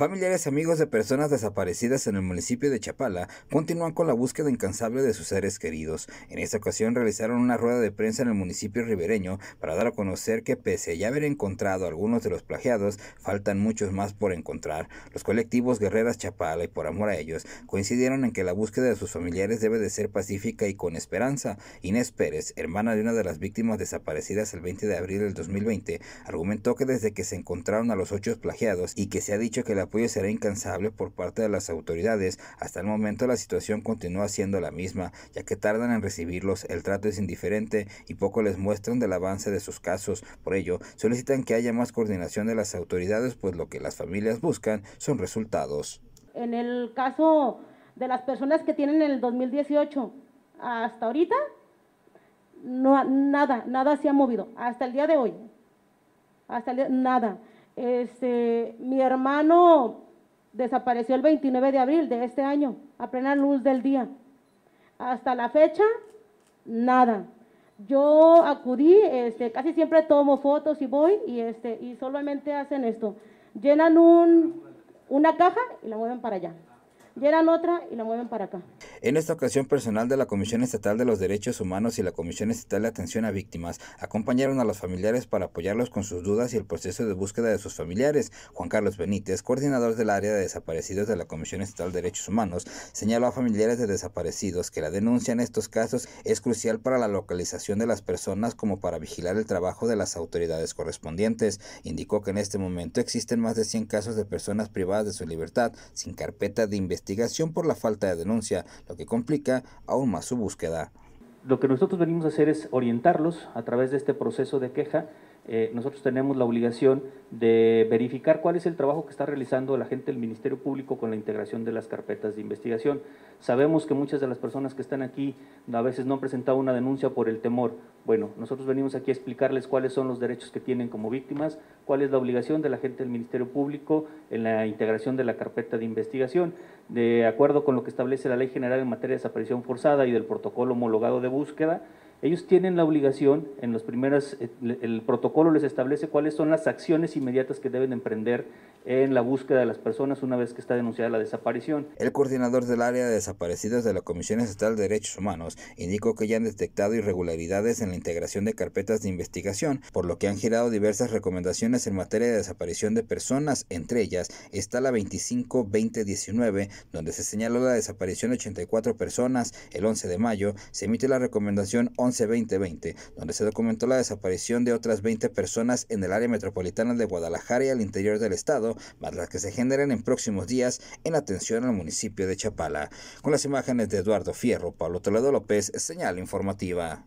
Familiares y amigos de personas desaparecidas en el municipio de Chapala continúan con la búsqueda incansable de sus seres queridos. En esta ocasión realizaron una rueda de prensa en el municipio ribereño para dar a conocer que pese a ya haber encontrado algunos de los plagiados, faltan muchos más por encontrar. Los colectivos Guerreras Chapala y Por Amor a ellos coincidieron en que la búsqueda de sus familiares debe de ser pacífica y con esperanza. Inés Pérez, hermana de una de las víctimas desaparecidas el 20 de abril del 2020, argumentó que desde que se encontraron a los ocho plagiados y que se ha dicho que la apoyo será incansable por parte de las autoridades. Hasta el momento la situación continúa siendo la misma, ya que tardan en recibirlos, el trato es indiferente y poco les muestran del avance de sus casos. Por ello, solicitan que haya más coordinación de las autoridades, pues lo que las familias buscan son resultados. En el caso de las personas que tienen el 2018 hasta ahorita, no, nada, nada se ha movido, hasta el día de hoy, hasta el día, nada. Este, mi hermano desapareció el 29 de abril de este año, a plena luz del día. Hasta la fecha, nada. Yo acudí, este, casi siempre tomo fotos y voy, y, este, y solamente hacen esto. Llenan un, una caja y la mueven para allá. Llenan otra y la mueven para acá. En esta ocasión, personal de la Comisión Estatal de los Derechos Humanos y la Comisión Estatal de Atención a Víctimas acompañaron a los familiares para apoyarlos con sus dudas y el proceso de búsqueda de sus familiares. Juan Carlos Benítez, coordinador del área de desaparecidos de la Comisión Estatal de Derechos Humanos, señaló a familiares de desaparecidos que la denuncia en estos casos es crucial para la localización de las personas como para vigilar el trabajo de las autoridades correspondientes. Indicó que en este momento existen más de 100 casos de personas privadas de su libertad sin carpeta de investigación por la falta de denuncia lo que complica aún más su búsqueda. Lo que nosotros venimos a hacer es orientarlos a través de este proceso de queja eh, nosotros tenemos la obligación de verificar cuál es el trabajo que está realizando la gente del Ministerio Público con la integración de las carpetas de investigación. Sabemos que muchas de las personas que están aquí a veces no han presentado una denuncia por el temor. Bueno, nosotros venimos aquí a explicarles cuáles son los derechos que tienen como víctimas, cuál es la obligación de la gente del Ministerio Público en la integración de la carpeta de investigación. De acuerdo con lo que establece la Ley General en materia de desaparición forzada y del protocolo homologado de búsqueda, ellos tienen la obligación, en los primeros, eh, el protocolo les establece cuáles son las acciones inmediatas que deben emprender en la búsqueda de las personas una vez que está denunciada la desaparición. El coordinador del área de desaparecidos de la Comisión Estatal de Derechos Humanos indicó que ya han detectado irregularidades en la integración de carpetas de investigación, por lo que han girado diversas recomendaciones en materia de desaparición de personas, entre ellas está la 25-2019, donde se señaló la desaparición de 84 personas el 11 de mayo, se emite la recomendación 11 donde se documentó la desaparición de otras 20 personas en el área metropolitana de Guadalajara y al interior del estado, más las que se generen en próximos días en atención al municipio de Chapala. Con las imágenes de Eduardo Fierro, Pablo Toledo López, señal informativa.